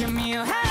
give me a hand.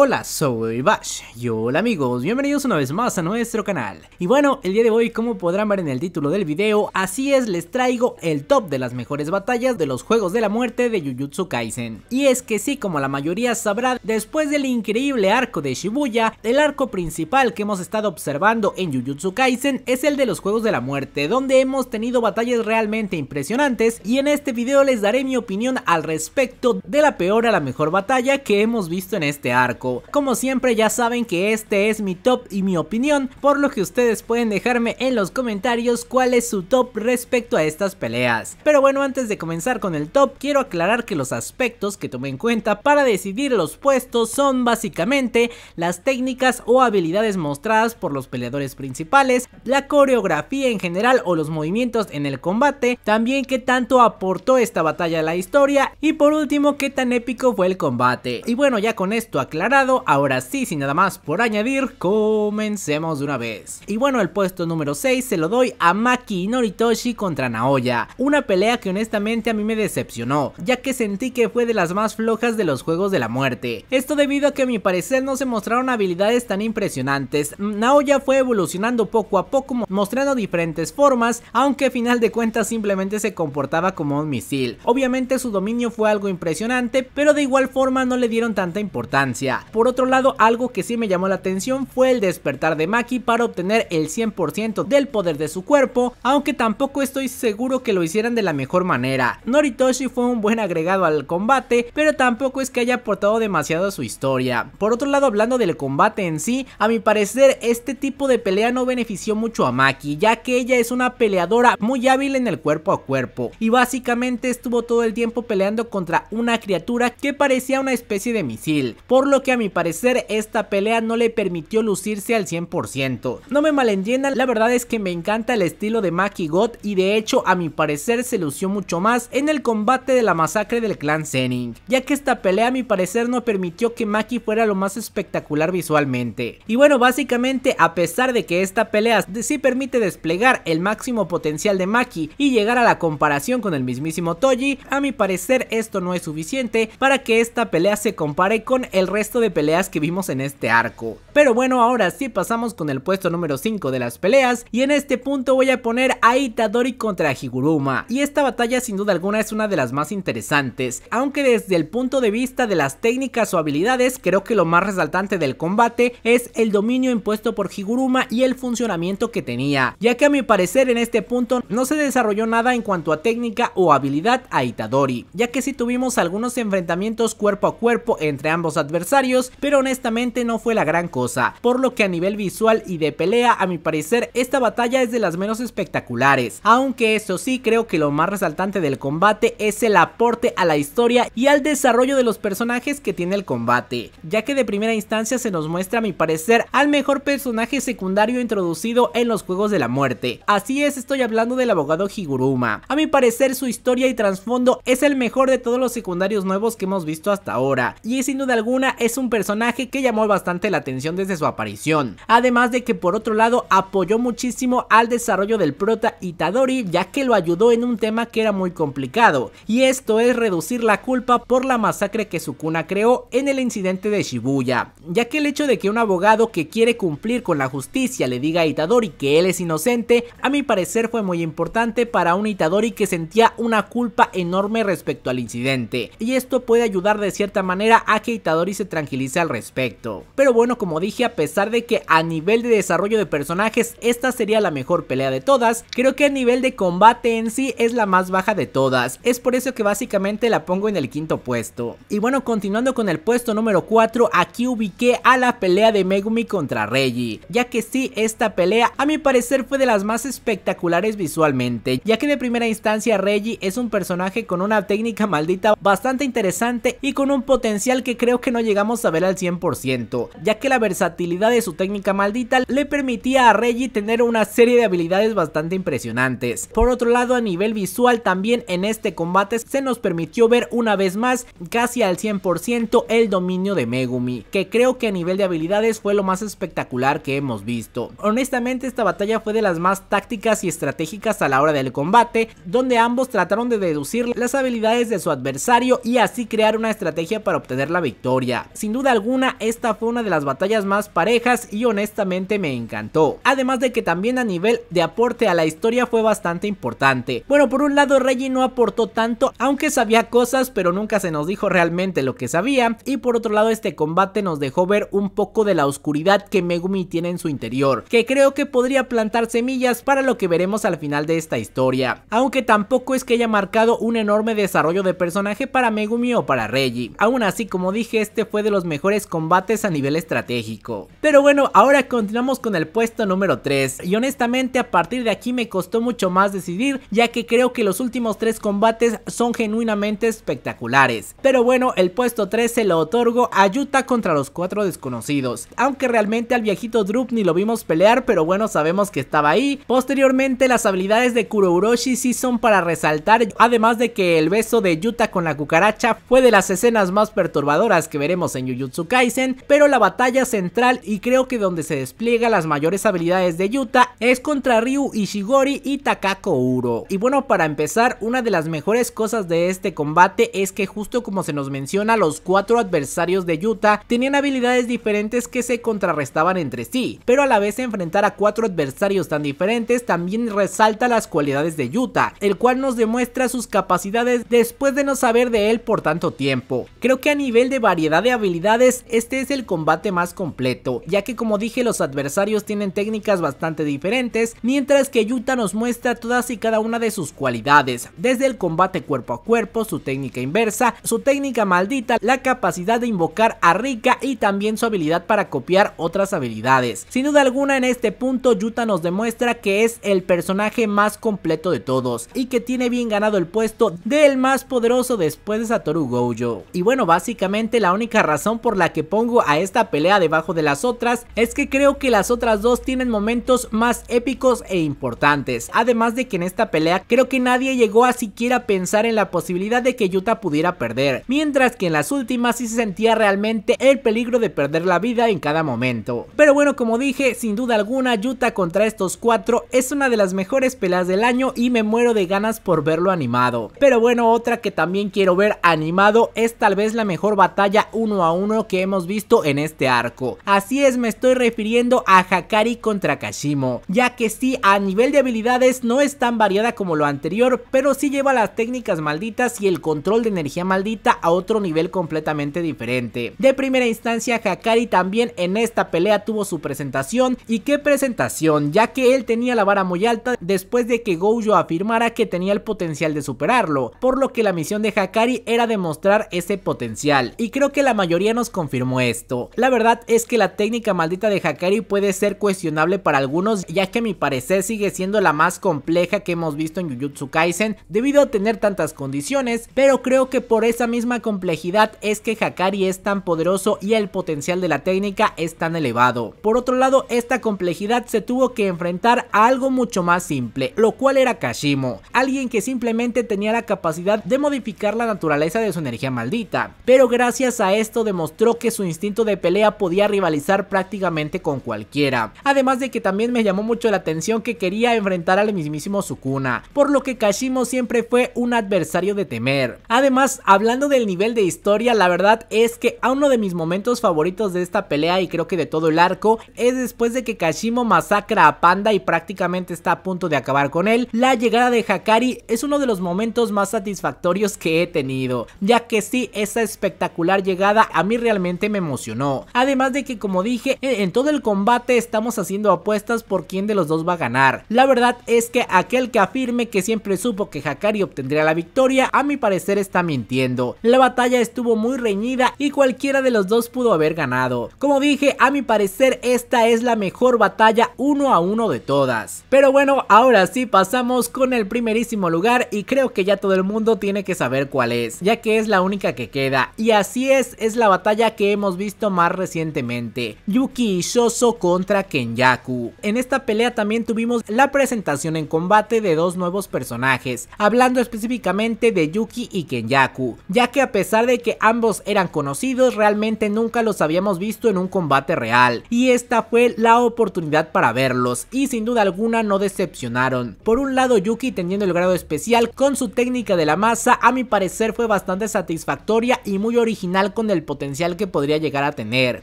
Hola, soy Bash y hola amigos, bienvenidos una vez más a nuestro canal. Y bueno, el día de hoy como podrán ver en el título del video, así es les traigo el top de las mejores batallas de los Juegos de la Muerte de Jujutsu Kaisen. Y es que sí, como la mayoría sabrá, después del increíble arco de Shibuya, el arco principal que hemos estado observando en Jujutsu Kaisen es el de los Juegos de la Muerte, donde hemos tenido batallas realmente impresionantes y en este video les daré mi opinión al respecto de la peor a la mejor batalla que hemos visto en este arco. Como siempre ya saben que este es mi top y mi opinión, por lo que ustedes pueden dejarme en los comentarios cuál es su top respecto a estas peleas. Pero bueno, antes de comenzar con el top, quiero aclarar que los aspectos que tomé en cuenta para decidir los puestos son básicamente las técnicas o habilidades mostradas por los peleadores principales, la coreografía en general o los movimientos en el combate, también qué tanto aportó esta batalla a la historia y por último qué tan épico fue el combate. Y bueno, ya con esto aclarado ahora sí, sin nada más por añadir, comencemos de una vez. Y bueno, el puesto número 6 se lo doy a Maki Noritoshi contra Naoya, una pelea que honestamente a mí me decepcionó, ya que sentí que fue de las más flojas de los Juegos de la Muerte. Esto debido a que a mi parecer no se mostraron habilidades tan impresionantes, mm, Naoya fue evolucionando poco a poco mostrando diferentes formas, aunque a final de cuentas simplemente se comportaba como un misil. Obviamente su dominio fue algo impresionante, pero de igual forma no le dieron tanta importancia. Por otro lado, algo que sí me llamó la atención fue el despertar de Maki para obtener el 100% del poder de su cuerpo, aunque tampoco estoy seguro que lo hicieran de la mejor manera. Noritoshi fue un buen agregado al combate, pero tampoco es que haya aportado demasiado a su historia. Por otro lado, hablando del combate en sí, a mi parecer este tipo de pelea no benefició mucho a Maki, ya que ella es una peleadora muy hábil en el cuerpo a cuerpo, y básicamente estuvo todo el tiempo peleando contra una criatura que parecía una especie de misil, por lo que a mi parecer esta pelea no le permitió lucirse al 100%. No me malentiendan, la verdad es que me encanta el estilo de Maki God y de hecho a mi parecer se lució mucho más en el combate de la masacre del clan Zening, ya que esta pelea a mi parecer no permitió que Maki fuera lo más espectacular visualmente. Y bueno, básicamente a pesar de que esta pelea sí permite desplegar el máximo potencial de Maki y llegar a la comparación con el mismísimo Toji, a mi parecer esto no es suficiente para que esta pelea se compare con el resto de peleas que vimos en este arco. Pero bueno, ahora sí pasamos con el puesto número 5 de las peleas y en este punto voy a poner a Itadori contra Higuruma. Y esta batalla sin duda alguna es una de las más interesantes, aunque desde el punto de vista de las técnicas o habilidades creo que lo más resaltante del combate es el dominio impuesto por Higuruma y el funcionamiento que tenía, ya que a mi parecer en este punto no se desarrolló nada en cuanto a técnica o habilidad a Itadori, ya que si tuvimos algunos enfrentamientos cuerpo a cuerpo entre ambos adversarios pero honestamente no fue la gran cosa, por lo que a nivel visual y de pelea, a mi parecer, esta batalla es de las menos espectaculares, aunque eso sí creo que lo más resaltante del combate es el aporte a la historia y al desarrollo de los personajes que tiene el combate, ya que de primera instancia se nos muestra a mi parecer al mejor personaje secundario introducido en los Juegos de la Muerte, así es estoy hablando del abogado Higuruma, a mi parecer su historia y trasfondo es el mejor de todos los secundarios nuevos que hemos visto hasta ahora, y sin duda alguna es un personaje que llamó bastante la atención desde su aparición. Además de que por otro lado apoyó muchísimo al desarrollo del prota Itadori ya que lo ayudó en un tema que era muy complicado y esto es reducir la culpa por la masacre que Sukuna creó en el incidente de Shibuya, ya que el hecho de que un abogado que quiere cumplir con la justicia le diga a Itadori que él es inocente a mi parecer fue muy importante para un Itadori que sentía una culpa enorme respecto al incidente y esto puede ayudar de cierta manera a que Itadori se tranquilice al respecto. Pero bueno, como dije, a pesar de que a nivel de desarrollo de personajes esta sería la mejor pelea de todas, creo que a nivel de combate en sí es la más baja de todas, es por eso que básicamente la pongo en el quinto puesto. Y bueno, continuando con el puesto número 4, aquí ubiqué a la pelea de Megumi contra Reggie, ya que sí, esta pelea a mi parecer fue de las más espectaculares visualmente, ya que de primera instancia Reggie es un personaje con una técnica maldita bastante interesante y con un potencial que creo que no llegamos saber al 100%, ya que la versatilidad de su técnica maldita le permitía a Reggie tener una serie de habilidades bastante impresionantes. Por otro lado, a nivel visual también en este combate se nos permitió ver una vez más casi al 100% el dominio de Megumi, que creo que a nivel de habilidades fue lo más espectacular que hemos visto. Honestamente esta batalla fue de las más tácticas y estratégicas a la hora del combate, donde ambos trataron de deducir las habilidades de su adversario y así crear una estrategia para obtener la victoria sin duda alguna esta fue una de las batallas más parejas y honestamente me encantó. Además de que también a nivel de aporte a la historia fue bastante importante. Bueno, por un lado Reggie no aportó tanto, aunque sabía cosas pero nunca se nos dijo realmente lo que sabía. Y por otro lado este combate nos dejó ver un poco de la oscuridad que Megumi tiene en su interior, que creo que podría plantar semillas para lo que veremos al final de esta historia. Aunque tampoco es que haya marcado un enorme desarrollo de personaje para Megumi o para Reggie. Aún así, como dije, este fue de de los mejores combates a nivel estratégico. Pero bueno, ahora continuamos con el puesto número 3 y honestamente a partir de aquí me costó mucho más decidir ya que creo que los últimos 3 combates son genuinamente espectaculares. Pero bueno, el puesto 3 se lo otorgo a Yuta contra los 4 desconocidos, aunque realmente al viejito Drup ni lo vimos pelear pero bueno sabemos que estaba ahí. Posteriormente las habilidades de Kurouroshi sí son para resaltar además de que el beso de Yuta con la cucaracha fue de las escenas más perturbadoras que veremos en en Kaisen, pero la batalla central y creo que donde se despliega las mayores habilidades de Yuta es contra Ryu Ishigori y Takako Uro. Y bueno, para empezar, una de las mejores cosas de este combate es que justo como se nos menciona, los cuatro adversarios de Yuta tenían habilidades diferentes que se contrarrestaban entre sí, pero a la vez enfrentar a cuatro adversarios tan diferentes también resalta las cualidades de Yuta, el cual nos demuestra sus capacidades después de no saber de él por tanto tiempo. Creo que a nivel de variedad de habilidades habilidades, este es el combate más completo, ya que como dije los adversarios tienen técnicas bastante diferentes, mientras que Yuta nos muestra todas y cada una de sus cualidades, desde el combate cuerpo a cuerpo, su técnica inversa, su técnica maldita, la capacidad de invocar a Rika y también su habilidad para copiar otras habilidades. Sin duda alguna en este punto Yuta nos demuestra que es el personaje más completo de todos y que tiene bien ganado el puesto del más poderoso después de Satoru Gojo. Y bueno, básicamente la única razón por la que pongo a esta pelea debajo de las otras es que creo que las otras dos tienen momentos más épicos e importantes. Además de que en esta pelea creo que nadie llegó a siquiera pensar en la posibilidad de que Yuta pudiera perder, mientras que en las últimas sí se sentía realmente el peligro de perder la vida en cada momento. Pero bueno, como dije, sin duda alguna Yuta contra estos cuatro es una de las mejores peleas del año y me muero de ganas por verlo animado. Pero bueno, otra que también quiero ver animado es tal vez la mejor batalla uno a a uno que hemos visto en este arco. Así es, me estoy refiriendo a Hakari contra Kashimo, ya que sí, a nivel de habilidades no es tan variada como lo anterior, pero sí lleva las técnicas malditas y el control de energía maldita a otro nivel completamente diferente. De primera instancia, Hakari también en esta pelea tuvo su presentación, y qué presentación, ya que él tenía la vara muy alta después de que Gojo afirmara que tenía el potencial de superarlo, por lo que la misión de Hakari era demostrar ese potencial, y creo que la mayoría nos confirmó esto. La verdad es que la técnica maldita de Hakari puede ser cuestionable para algunos, ya que a mi parecer sigue siendo la más compleja que hemos visto en Jujutsu Kaisen debido a tener tantas condiciones, pero creo que por esa misma complejidad es que Hakari es tan poderoso y el potencial de la técnica es tan elevado. Por otro lado, esta complejidad se tuvo que enfrentar a algo mucho más simple, lo cual era Kashimo, alguien que simplemente tenía la capacidad de modificar la naturaleza de su energía maldita, pero gracias a esto demostró que su instinto de pelea podía rivalizar prácticamente con cualquiera. Además de que también me llamó mucho la atención que quería enfrentar al mismísimo Sukuna, por lo que Kashimo siempre fue un adversario de temer. Además, hablando del nivel de historia, la verdad es que a uno de mis momentos favoritos de esta pelea y creo que de todo el arco, es después de que Kashimo masacra a Panda y prácticamente está a punto de acabar con él, la llegada de Hakari es uno de los momentos más satisfactorios que he tenido, ya que sí, esa espectacular llegada a mí realmente me emocionó. Además de que como dije, en todo el combate estamos haciendo apuestas por quién de los dos va a ganar. La verdad es que aquel que afirme que siempre supo que Hakari obtendría la victoria, a mi parecer está mintiendo. La batalla estuvo muy reñida y cualquiera de los dos pudo haber ganado. Como dije, a mi parecer esta es la mejor batalla uno a uno de todas. Pero bueno, ahora sí pasamos con el primerísimo lugar y creo que ya todo el mundo tiene que saber cuál es, ya que es la única que queda. Y así es, es la batalla que hemos visto más recientemente, Yuki y Shoso contra Kenyaku. En esta pelea también tuvimos la presentación en combate de dos nuevos personajes, hablando específicamente de Yuki y Kenyaku, ya que a pesar de que ambos eran conocidos, realmente nunca los habíamos visto en un combate real, y esta fue la oportunidad para verlos, y sin duda alguna no decepcionaron. Por un lado Yuki teniendo el grado especial con su técnica de la masa, a mi parecer fue bastante satisfactoria y muy original con el potencial que podría llegar a tener,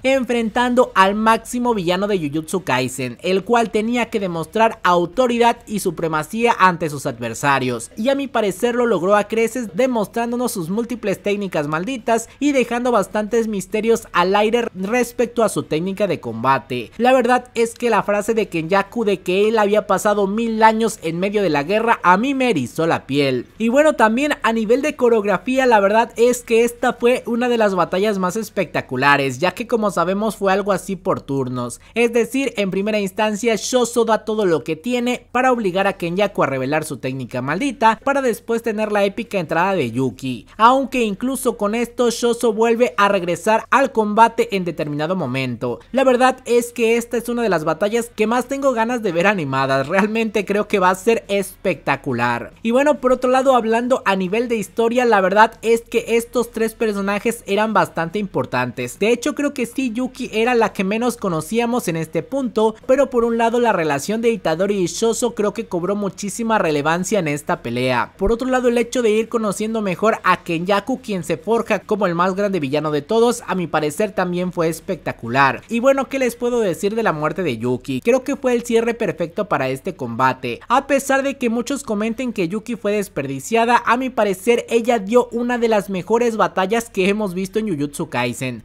enfrentando al máximo villano de Jujutsu Kaisen, el cual tenía que demostrar autoridad y supremacía ante sus adversarios, y a mi parecer lo logró a creces demostrándonos sus múltiples técnicas malditas y dejando bastantes misterios al aire respecto a su técnica de combate. La verdad es que la frase de Kenyaku de que él había pasado mil años en medio de la guerra a mí me erizó la piel. Y bueno también a nivel de coreografía la verdad es que esta fue una de las batallas más espectaculares, ya que como sabemos fue algo así por turnos, es decir, en primera instancia Shoso da todo lo que tiene para obligar a Kenyaku a revelar su técnica maldita, para después tener la épica entrada de Yuki, aunque incluso con esto Shoso vuelve a regresar al combate en determinado momento. La verdad es que esta es una de las batallas que más tengo ganas de ver animadas, realmente creo que va a ser espectacular. Y bueno, por otro lado, hablando a nivel de historia, la verdad es que estos tres personajes eran bastante importantes. De hecho creo que sí Yuki era la que menos conocíamos en este punto, pero por un lado la relación de Itadori y Shoso creo que cobró muchísima relevancia en esta pelea. Por otro lado el hecho de ir conociendo mejor a Kenyaku quien se forja como el más grande villano de todos, a mi parecer también fue espectacular. Y bueno, ¿qué les puedo decir de la muerte de Yuki? Creo que fue el cierre perfecto para este combate. A pesar de que muchos comenten que Yuki fue desperdiciada, a mi parecer ella dio una de las mejores batallas que hemos visto en Jujutsu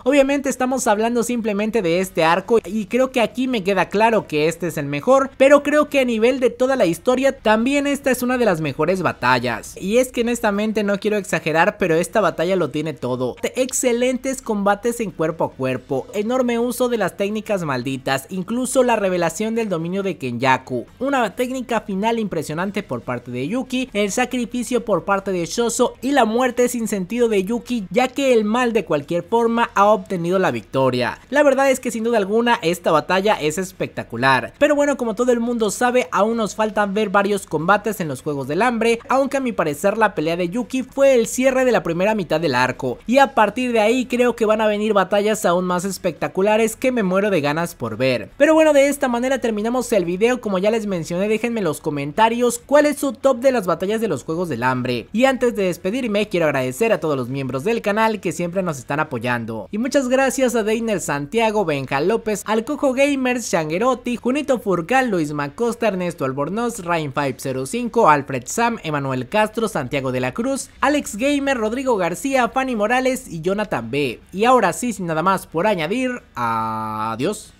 Obviamente estamos hablando simplemente de este arco y creo que aquí me queda claro que este es el mejor, pero creo que a nivel de toda la historia también esta es una de las mejores batallas. Y es que honestamente no quiero exagerar, pero esta batalla lo tiene todo. Excelentes combates en cuerpo a cuerpo, enorme uso de las técnicas malditas, incluso la revelación del dominio de Kenyaku, una técnica final impresionante por parte de Yuki, el sacrificio por parte de Shoso y la muerte sin sentido de Yuki ya que el mal de cualquier forma ha obtenido la victoria. La verdad es que sin duda alguna esta batalla es espectacular. Pero bueno, como todo el mundo sabe, aún nos faltan ver varios combates en los Juegos del Hambre, aunque a mi parecer la pelea de Yuki fue el cierre de la primera mitad del arco. Y a partir de ahí creo que van a venir batallas aún más espectaculares que me muero de ganas por ver. Pero bueno, de esta manera terminamos el video, como ya les mencioné déjenme en los comentarios cuál es su top de las batallas de los Juegos del Hambre. Y antes de despedirme quiero agradecer a todos los miembros del canal que siempre nos están apoyando y muchas gracias a Deiner Santiago, Benja López, Alcojo Gamers, Shangerotti, Junito Furcal, Luis Macosta, Ernesto Albornoz, Rain505, Alfred Sam, Emanuel Castro, Santiago de la Cruz, Alex Gamer, Rodrigo García, Fanny Morales y Jonathan B. Y ahora sí, sin nada más por añadir, adiós.